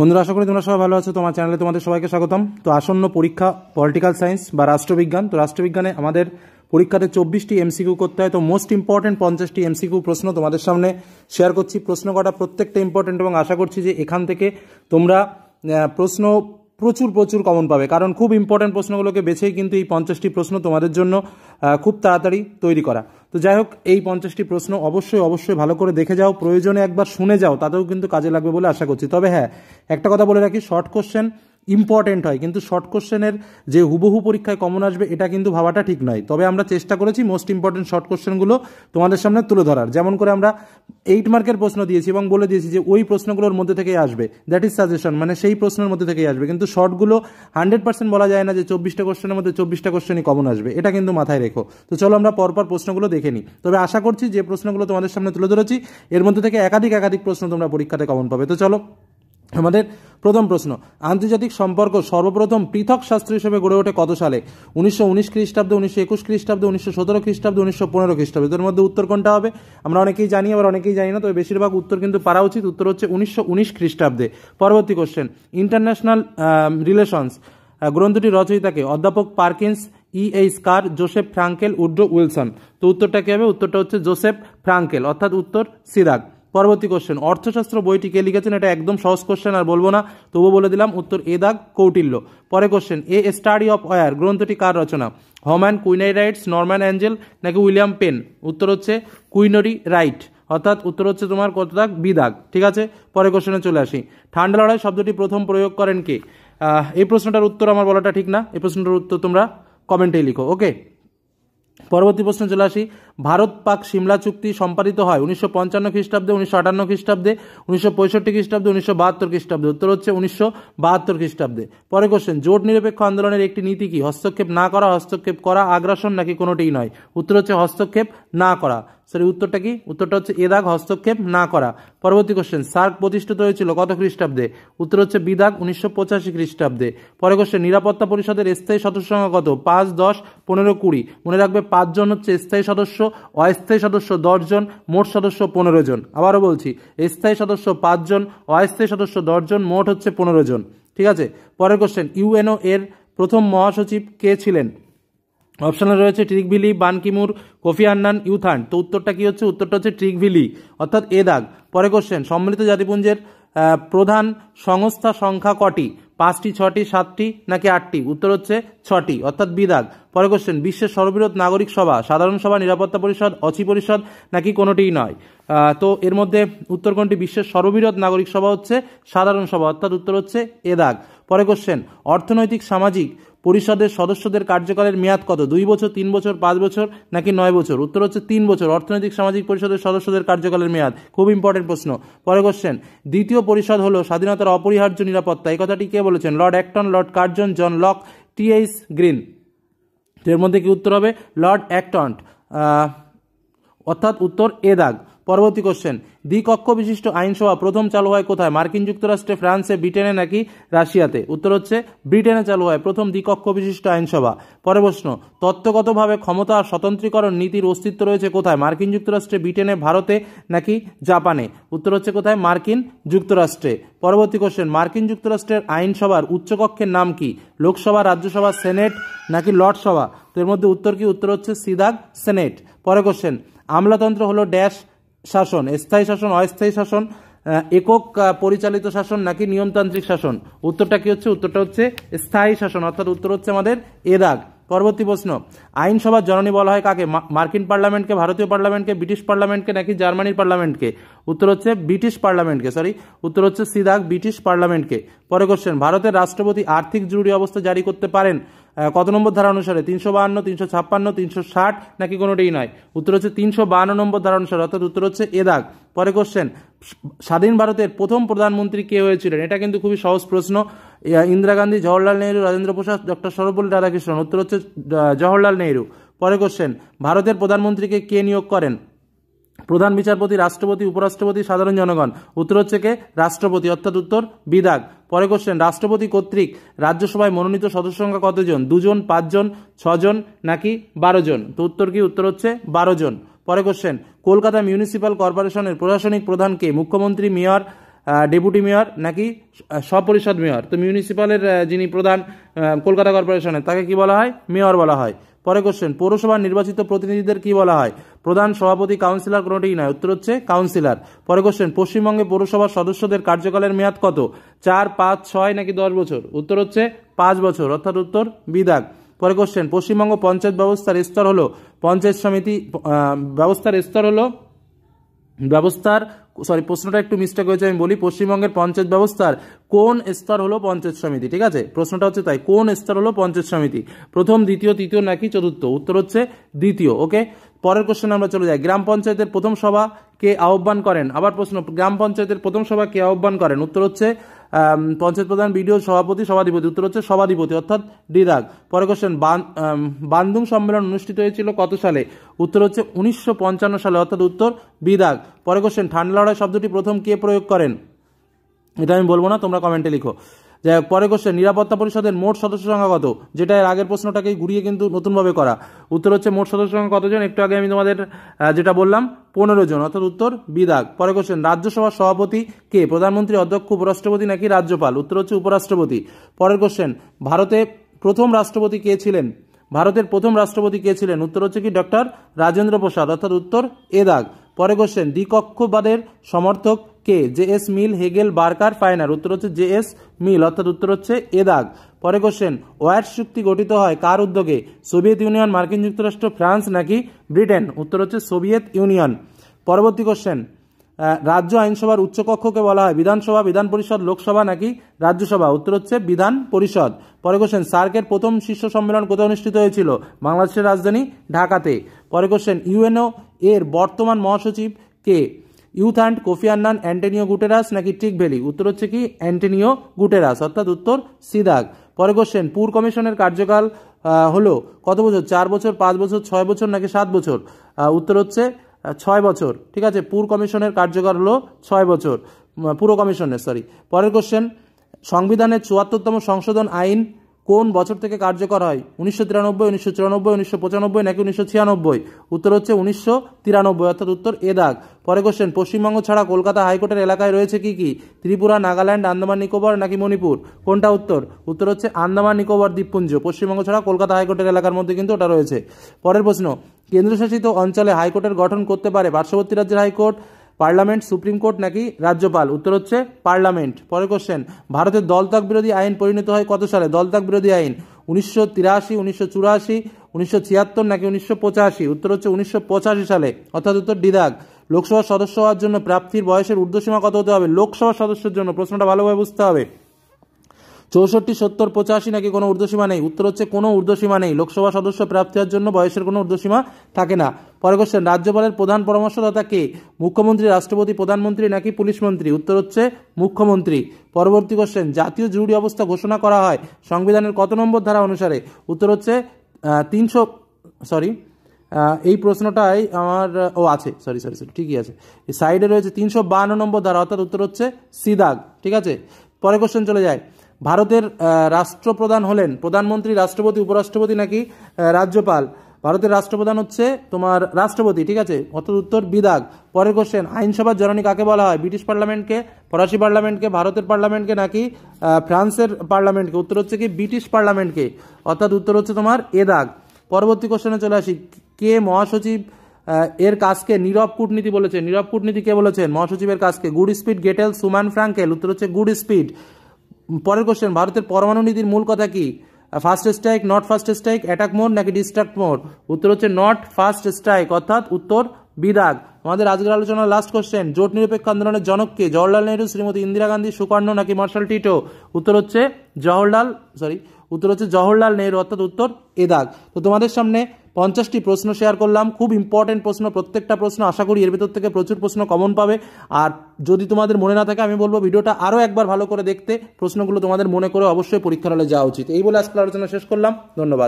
বন্ধুরা আশা করি তোমরা সবাই ভালো আছো তোমার চ্যানেলে তোমাদের সবাইকে স্বাগতম তো আসন্ন পরীক্ষা পলিটিক্যাল সায়েন্স বা রাষ্ট্রবিজ্ঞান তো রাষ্ট্রবিজ্ঞানে আমাদের পরীক্ষাতে চব্বিশটি এমসিকিউ করতে হয় তো মোস্ট ইম্পর্টেন্ট পঞ্চাশটি এমসিকিউ প্রশ্ন তোমাদের সামনে শেয়ার করছি প্রশ্ন কটা প্রত্যেকটা ইম্পর্টেন্ট এবং আশা করছি যে এখান থেকে তোমরা প্রশ্ন প্রচুর প্রচুর কমন পাবে কারণ খুব ইম্পর্টেন্ট প্রশ্নগুলোকে বেছেই কিন্তু এই পঞ্চাশটি প্রশ্ন তোমাদের জন্য খুব তাড়াতাড়ি তৈরি করা তো যাই হোক এই পঞ্চাশটি প্রশ্ন অবশ্যই অবশ্যই ভালো করে দেখে যাও প্রয়োজনে একবার শুনে যাও তাতেও কিন্তু কাজে লাগবে বলে আশা করছি তবে হ্যাঁ একটা কথা বলে রাখি শর্ট কোশ্চেন ইম্পর্টেন্ট হয় কিন্তু শর্ট কোশ্চেনের যে হুবহু পরীক্ষায় কমন আসবে এটা কিন্তু ভাবাটা ঠিক নয় তবে আমরা চেষ্টা করেছি মোস্ট ইম্পর্টেন্ট শর্ট কোশ্চেনগুলো তোমাদের সামনে তুলে ধরার যেমন করে আমরা এইট মার্কের প্রশ্ন দিয়েছি এবং বলে দিয়েছি যে ওই প্রশ্নগুলোর মধ্যে থেকেই আসবে দ্যাট ইজ সাজেশন মানে সেই প্রশ্নের মধ্যে থেকেই আসবে কিন্তু শর্টগুলো হান্ড্রেড পার্সেন্ট বলা যায় না যে চব্বিশটা কোশ্চেনের মধ্যে চব্বিশটা কোশ্চেনই কমন আসবে এটা কিন্তু মাথায় রেখো তো চলো আমরা পরপর প্রশ্নগুলো দেখে নিই তবে আশা করছি যে প্রশ্নগুলো তোমাদের সামনে তুলে ধরেছি এর মধ্যে থেকে একাধিক একাধিক প্রশ্ন তোমরা পরীক্ষাতে কমন পাবে তো চলো আমাদের প্রথম প্রশ্ন আন্তর্জাতিক সম্পর্ক সর্বপ্রথম পৃথক শাস্ত্র হিসেবে গড়ে ওঠে কত সালে উনিশশো উনিশ খ্রিস্টাব্দে উনিশশো একুশ খ্রিস্টাব্দে উনিশশো সতেরো খ্রিস্টাব্দে উনিশশো পনেরো খ্রিস্টাব্দে তোর মধ্যে উত্তর কোনটা হবে আমরা অনেকেই জানি আবার অনেকেই জানি না তবে বেশিরভাগ উত্তর কিন্তু পারা উচিত উত্তর হচ্ছে উনিশশো উনিশ খ্রিস্টাব্দে পরবর্তী কোশ্চেন ইন্টারন্যাশনাল রিলেশনস গ্রন্থটি রচয়িতাকে অধ্যাপক পার্কিন্স ই এই স্কার জোসেফ ফ্রাঙ্কেল উড্রো উইলসন তো উত্তরটা কী হবে উত্তরটা হচ্ছে জোসেফ ফ্রাঙ্কেল অর্থাৎ উত্তর সিরাক পরবর্তী কোশ্চেন অর্থশাস্ত্র বইটি কে লিখেছেন এটা একদম সহজ কোশ্চেন আর বলবো না তবু বলে দিলাম উত্তর এ দাগ কৌটিল্য পরে question a study of war গ্রন্থটি কার রচনা হোম্যান কুইনারি রাইটস নর্ম্যান অ্যাঞ্জেল নাকি উইলিয়াম পেন উত্তর হচ্ছে কুইনরি রাইট অর্থাৎ উত্তর হচ্ছে তোমার কত দাগ বি দাগ ঠিক আছে পরে কোশ্চেনে চলে আসি ঠান্ডা লড়াই শব্দটি প্রথম প্রয়োগ করেন কে এই প্রশ্নটার উত্তর আমার বলাটা ঠিক না এই প্রশ্নটার উত্তর তোমরা কমেন্টেই লিখো ওকে পরবর্তী প্রশ্ন চলে আসি ভারত পাক সিমলা চুক্তি সম্পাদিত হয় উনিশশো পঞ্চান্ন খ্রিস্টাব্দে উনিশশো আটান্ন খ্রিস্টাব্দে উনিশশো পঁয়ষট্টি খ্রিস্টাব্দে উনিশশো বাহাত্তর খ্রিস্টাব্দে উত্তর হচ্ছে উনিশশো বাহাত্তর খ্রিস্টাব্দে পরে কোশ্চেন জোট নিরপেক্ষ আন্দোলনের একটি নীতি কি হস্তক্ষেপ না করা হস্তক্ষেপ করা আগ্রাসন নাকি কোনোটিই নয় উত্তর হচ্ছে হস্তক্ষেপ না করা সরি উত্তরটা কি উত্তরটা হচ্ছে এদাগ হস্তক্ষেপ না করা পরবর্তী কোশ্চেন সার্ক প্রতিষ্ঠিত হয়েছিল কত খ্রিস্টাব্দে উত্তর হচ্ছে বিদাগ উনিশশো পঁচাশি খ্রিস্টাব্দে পরে কোশ্চেন নিরাপত্তা পরিষদের স্থায়ী সদস্য সংখ্যা কত পাঁচ দশ পনেরো কুড়ি মনে রাখবে পাঁচজন হচ্ছে স্থায়ী সদস্য অস্থায়ী সদস্য দশজন মোট সদস্য পনেরো জন আবারও বলছি স্থায়ী সদস্য পাঁচজন অস্থায়ী সদস্য দশজন মোট হচ্ছে পনেরো জন ঠিক আছে পরের কোশ্চেন ইউএনও এর প্রথম মহাসচিব কে ছিলেন অপশানে রয়েছে ট্রিকভিলি বানকিমুর কোফি আন্নান ইউথান তো উত্তরটা কী হচ্ছে উত্তরটা হচ্ছে ট্রিকভিলি অর্থাৎ এ দাগ পরে কোশ্চেন সম্মিলিত জাতিপুঞ্জের প্রধান সংস্থা সংখ্যা কটি পাঁচটি ছটি সাতটি নাকি আটটি উত্তর হচ্ছে ছটি অর্থাৎ বিদাগ পরে কোশ্চেন বিশ্বের সর্ববৃহৎ নাগরিক সভা সাধারণ সভা নিরাপত্তা পরিষদ অচি পরিষদ নাকি কোনোটিই নয় তো এর মধ্যে উত্তর কোনটি বিশ্বের সর্ববৃহৎ নাগরিক সভা হচ্ছে সাধারণ সভা অর্থাৎ উত্তর হচ্ছে এদাগ পরে কোশ্চেন অর্থনৈতিক সামাজিক পরিষদের সদস্যদের কার্যকালের মেয়াদ কত দুই বছর তিন বছর পাঁচ বছর নাকি নয় বছর উত্তর হচ্ছে তিন বছর অর্থনৈতিক সামাজিক পরিষদের সদস্যদের কার্যকালের মেয়াদ খুব ইম্পর্টেন্ট প্রশ্ন পরে কোশ্চেন দ্বিতীয় পরিষদ হলো স্বাধীনতার অপরিহার্য নিরাপত্তা এই কথাটি কে বলেছেন Lord Acton Lord Curzon John Locke TH Green এর মধ্যে কি উত্তর হবে লর্ড অ্যাক্টন অর্থাৎ উত্তর এ দাগ পরবর্তী কোশ্চেন দ্বিকক্ষ বিশিষ্ট আইনসভা প্রথম চালু হয় কোথায় মার্কিন যুক্তরাষ্ট্রে ফ্রান্সে ব্রিটেনে নাকি রাশিয়াতে উত্তর হচ্ছে ব্রিটেনে চালু হয় প্রথম দ্বিকক্ষ বিশিষ্ট আইনসভা পরে প্রশ্ন তত্ত্বগতভাবে ক্ষমতা আর স্বতন্ত্রীকরণ নীতির অস্তিত্ব রয়েছে কোথায় মার্কিন যুক্তরাষ্ট্রে ব্রিটেনে ভারতে নাকি জাপানে উত্তর হচ্ছে কোথায় মার্কিন যুক্তরাষ্ট্রে পরবর্তী কোশ্চেন মার্কিন যুক্তরাষ্ট্রের আইনসভার উচ্চকক্ষের নাম কি লোকসভা রাজ্যসভা সেনেট নাকি লর্ডসভা তো এর মধ্যে উত্তর কি উত্তর হচ্ছে সিদাগ সেনেট পরে কোশ্চেন আমলাতন্ত্র হলো ড্যাশ শাসন স্থায়ী শাসন অস্থায়ী শাসন একক পরিচালিত শাসন নাকি নিয়মতান্ত্রিক শাসন উত্তরটা কি হচ্ছে উত্তরটা হচ্ছে স্থায়ী শাসন অর্থাৎ উত্তর হচ্ছে আমাদের এ দাগ পরবর্তী প্রশ্ন আইনসভার জননী বলা হয় কাকে মার্কিন পার্লামেন্টকে ভারতীয় পার্লামেন্টকে ব্রিটিশ পার্লামেন্টকে নাকি জার্মানির পার্লামেন্টকে উত্তর হচ্ছে ব্রিটিশ পার্লামেন্টকে সরি উত্তর হচ্ছে সিদাক ব্রিটিশ পার্লামেন্টকে পরে কোশ্চেন ভারতের রাষ্ট্রপতি আর্থিক জরুরি অবস্থা জারি করতে পারেন কত নম্বর ধারা অনুসারে তিনশো বাহান্ন তিনশো ছাপ্পান্ন তিনশো ষাট নাকি কোনোটাই নয় উত্তর হচ্ছে তিনশো বাহান্ন নম্বর ধারা অনুসারে অর্থাৎ উত্তর হচ্ছে এদাক পরে কোশ্চেন স্বাধীন ভারতের প্রথম প্রধানমন্ত্রী কে হয়েছিলেন এটা কিন্তু খুবই সহজ প্রশ্ন ইন্দিরা গান্ধী জওয়াহরলাল নেহরু রাজেন্দ্র প্রসাদ ডক্টর সর্বপল্লী রাধাকৃষ্ণন উত্তর হচ্ছে জওয়াহরলাল নেহরু পরে কোশ্চেন ভারতের প্রধানমন্ত্রীকে কে নিয়োগ করেন প্রধান বিচারপতি রাষ্ট্রপতি উপরাষ্ট্রপতি সাধারণ জনগণ উত্তর হচ্ছে কে রাষ্ট্রপতি অর্থাৎ উত্তর বিদাগ পরে কোশ্চেন রাষ্ট্রপতি কর্তৃক রাজ্যসভায় মনোনীত সদস্য সংখ্যা কতজন দুজন পাঁচজন ছজন নাকি বারো জন তো উত্তর কি উত্তর হচ্ছে বারো জন পরে কোশ্চেন কলকাতা মিউনিসিপ্যাল কর্পোরেশনের প্রশাসনিক প্রধানকে মুখ্যমন্ত্রী মেয়র ডেপুটি মেয়র নাকি সপরিষদ মেয়র তো মিউনিসিপ্যালের যিনি প্রধান কলকাতা কর্পোরেশনের তাকে কি বলা হয় মেয়র বলা হয় পরে কোশ্চেন পৌরসভার নির্বাচিত প্রতিনিধিদের কি বলা হয় প্রধান সভাপতি কাউন্সিলর কোনোটি নয় উত্তর হচ্ছে কাউন্সিলর পরে কোশ্চেন পশ্চিমবঙ্গে পৌরসভার সদস্যদের কার্যকালের মেয়াদ কত চার পাঁচ ছয় নাকি দশ বছর উত্তর হচ্ছে পাঁচ বছর অর্থাৎ উত্তর বিদাগ পরে কোশ্চেন পশ্চিমবঙ্গ পঞ্চায়েত ব্যবস্থার স্তর হলো পঞ্চায়েত সমিতি ব্যবস্থার স্তর হলো ব্যবস্থার সরি প্রশ্নটা একটু মিস্টেক হয়েছে আমি বলি পশ্চিমবঙ্গের পঞ্চায়েত ব্যবস্থার কোন স্তর হলো পঞ্চায়েত সমিতি ঠিক আছে প্রশ্নটা হচ্ছে তাই কোন স্তর হলো পঞ্চায়েত সমিতি প্রথম দ্বিতীয় তৃতীয় নাকি চতুর্থ উত্তর হচ্ছে দ্বিতীয় ওকে পরের কোশ্চেন আমরা চলে যাই গ্রাম পঞ্চায়েতের প্রথম সভা কে আহ্বান করেন আবার প্রশ্ন গ্রাম পঞ্চায়েতের প্রথম সভা কে আহ্বান করেন উত্তর হচ্ছে পঞ্চায়েত প্রধান বিডিও সভাপতি সভাধিপতি উত্তর হচ্ছে সভাধিপতি অর্থাৎ ডিদাগ পরে কোশ্চেন বান্দুং সম্মেলন অনুষ্ঠিত হয়েছিল কত সালে উত্তর হচ্ছে উনিশশো সালে অর্থাৎ উত্তর বিদাগ পরে কোশ্চেন ঠান্ডা লড়াই শব্দটি প্রথম কে প্রয়োগ করেন এটা আমি বলবো না তোমরা কমেন্টে লিখো যাই হোক পরে কোশ্চেন নিরাপত্তা পরিষদের মোট সদস্য সংখ্যা কত যেটা এর আগের প্রশ্নটাকেই ঘুরিয়ে কিন্তু নতুনভাবে করা উত্তর হচ্ছে মোট সদস্য সংখ্যা কতজন একটু আগে আমি তোমাদের যেটা বললাম পনেরো জন অর্থাৎ উত্তর বিদাগ পরে কোশ্চেন রাজ্যসভার সভাপতি কে প্রধানমন্ত্রী অধ্যক্ষ উপরাষ্ট্রপতি নাকি রাজ্যপাল উত্তর হচ্ছে উপরাষ্ট্রপতি পরের কোশ্চেন ভারতে প্রথম রাষ্ট্রপতি কে ছিলেন ভারতের প্রথম রাষ্ট্রপতি কে ছিলেন উত্তর হচ্ছে কি ডক্টর রাজেন্দ্র প্রসাদ অর্থাৎ উত্তর এদাগ পরে কোশ্চেন দ্বিকক্ষবাদের সমর্থক কে J S Mill Hegel Barker Finer উত্তর হচ্ছে জে এস মিল অর্থাৎ উত্তর হচ্ছে এদাগ পরে কোশ্চেন ওয়ার্ড চুক্তি গঠিত হয় কার উদ্যোগে সোভিয়েত ইউনিয়ন মার্কিন যুক্তরাষ্ট্র ফ্রান্স নাকি ব্রিটেন উত্তর হচ্ছে সোভিয়েত ইউনিয়ন পরবর্তী কোশ্চেন রাজ্য আইনসভার উচ্চকক্ষকে বলা হয় বিধানসভা বিধান পরিষদ লোকসভা নাকি রাজ্যসভা উত্তর হচ্ছে বিধান পরিষদ পরে কোশ্চেন সার্কের প্রথম শীর্ষ সম্মেলন কোথায় অনুষ্ঠিত হয়েছিল বাংলাদেশের রাজধানী ঢাকাতে পরে কোশ্চেন ইউএনও এর বর্তমান মহাসচিব কে U Thant Kofi Annan Antonio Guterres নাকি টিক ভ্যালি উত্তর হচ্ছে কি অ্যান্টেনিও গুটেরাস অর্থাৎ উত্তর সিদাগ পরে কোশ্চেন পুর কমিশনের কার্যকাল হলো কত বছর চার বছর পাঁচ বছর ছয় বছর নাকি সাত বছর উত্তর হচ্ছে ছয় বছর ঠিক আছে পুর কমিশনের কার্যকাল হলো ছয় বছর পুরো কমিশনের সরি পরের কোশ্চেন সংবিধানের চুয়াত্তরতম সংশোধন আইন কোন বছর থেকে কার্যকর হয় উনিশশো তিরানব্বই উনিশশো চুরানব্বই উনিশশো পঁচানব্বই নাকি উনিশশো ছিয়ানব্বই উত্তর হচ্ছে উনিশশো তিরানব্বই অর্থাৎ উত্তর এ দাগ পরে কোশ্চেন পশ্চিমবঙ্গ ছাড়া কলকাতা হাইকোর্টের এলাকায় রয়েছে কি কি ত্রিপুরা নাগাল্যান্ড আন্দামান নিকোবর নাকি মণিপুর কোনটা উত্তর উত্তর হচ্ছে আন্দামান নিকোবর দ্বীপপুঞ্জ পশ্চিমবঙ্গ ছাড়া কলকাতা হাইকোর্টের এলাকার মধ্যে কিন্তু ওটা রয়েছে পরের প্রশ্ন কেন্দ্রশাসিত অঞ্চলে হাইকোর্টের গঠন করতে পারে পার্শ্ববর্তী রাজ্যের হাইকোর্ট পার্লামেন্ট সুপ্রিম কোর্ট নাকি রাজ্যপাল উত্তর হচ্ছে পার্লামেন্ট পরে কোশ্চেন ভারতের দলত্যাগ বিরোধী আইন পরিণত হয় কত সালে দলত্যাগ বিরোধী আইন উনিশশো তিরাশি উনিশশো চুরাশি উনিশশো ছিয়াত্তর নাকি উনিশশো পঁচাশি উত্তর হচ্ছে উনিশশো পঁচাশি সালে অর্থাৎ উত্তর ডিদাগ লোকসভার সদস্য হওয়ার জন্য প্রাপ্তির বয়সের ঊর্ধ্বসীমা কত হতে হবে লোকসভার সদস্যের জন্য প্রশ্নটা ভালোভাবে বুঝতে হবে চৌষট্টি সত্তর পঁচাশি নাকি কোনো ঊর্ধ্বসীমা নেই উত্তর হচ্ছে কোনো ঊর্ধ্বসীমা নেই লোকসভা সদস্য প্রাপ্তির জন্য বয়সের কোনো ঊর্ধ্বসীমা থাকে না পরে কোশ্চেন রাজ্যপালের প্রধান পরামর্শদাতা কে মুখ্যমন্ত্রী রাষ্ট্রপতি প্রধানমন্ত্রী নাকি পুলিশ মন্ত্রী উত্তর হচ্ছে মুখ্যমন্ত্রী পরবর্তী কোশ্চেন জাতীয় জরুরি অবস্থা ঘোষণা করা হয় সংবিধানের কত নম্বর ধারা অনুসারে উত্তর হচ্ছে তিনশো সরি এই প্রশ্নটাই আমার ও আছে সরি সরি সরি ঠিকই আছে সাইডে রয়েছে তিনশো বান্ন নম্বর ধারা অর্থাৎ উত্তর হচ্ছে সিদাগ ঠিক আছে পরে কোশ্চেন চলে যায় ভারতের রাষ্ট্রপ্রধান হলেন প্রধানমন্ত্রী রাষ্ট্রপতি উপরাষ্ট্রপতি নাকি রাজ্যপাল ভারতের রাষ্ট্রপ্রধান হচ্ছে তোমার রাষ্ট্রপতি ঠিক আছে অত উত্তর বিদাগ পরের কোশ্চেন আইনসভার জননী কাকে বলা হয় ব্রিটিশ পার্লামেন্টকে ফরাসি পার্লামেন্টকে ভারতের পার্লামেন্টকে নাকি ফ্রান্সের পার্লামেন্টকে উত্তর হচ্ছে কি ব্রিটিশ পার্লামেন্টকে অর্থাৎ উত্তর হচ্ছে তোমার এদাগ পরবর্তী কোশ্চেনে চলে আসি কে মহাসচিব এর কাজকে নীরব কূটনীতি বলেছে নীরব কূটনীতি কে বলেছেন মহাসচিবের কাজকে গুড স্পিড গেটেল সুমান ফ্রাঙ্কেল উত্তর হচ্ছে গুড স্পিড পরের কোশ্চেন ভারতের পরমাণু নীতির মূল কথা কি first strike not first strike attack mode নাকি ডিস্ট্রাক্ট মোড উত্তর হচ্ছে নট ফার্স্ট স্ট্রাইক অর্থাৎ উত্তর বিরাগ আমাদের আজকের আলোচনার লাস্ট কোশ্চেন জোট নিরপেক্ষ আন্দোলনের জনককে জওহরলাল নেহরু শ্রীমতী ইন্দিরা গান্ধী সুকর্ণ নাকি মার্শাল টিটো উত্তর হচ্ছে জওহরলাল সরি উত্তর হচ্ছে জওহরলাল নেহরু অর্থাৎ উত্তর এদাগ তো তোমাদের সামনে পঞ্চাশটি প্রশ্ন শেয়ার করলাম খুব ইম্পর্টেন্ট প্রশ্ন প্রত্যেকটা প্রশ্ন আশা করি এর ভেতর থেকে প্রচুর প্রশ্ন কমন পাবে আর যদি তোমাদের মনে না থাকে আমি বলবো ভিডিওটা আরও একবার ভালো করে দেখতে প্রশ্নগুলো তোমাদের মনে করে অবশ্যই পরীক্ষার হলে যাওয়া উচিত এই বলে আজকে আলোচনা শেষ করলাম ধন্যবাদ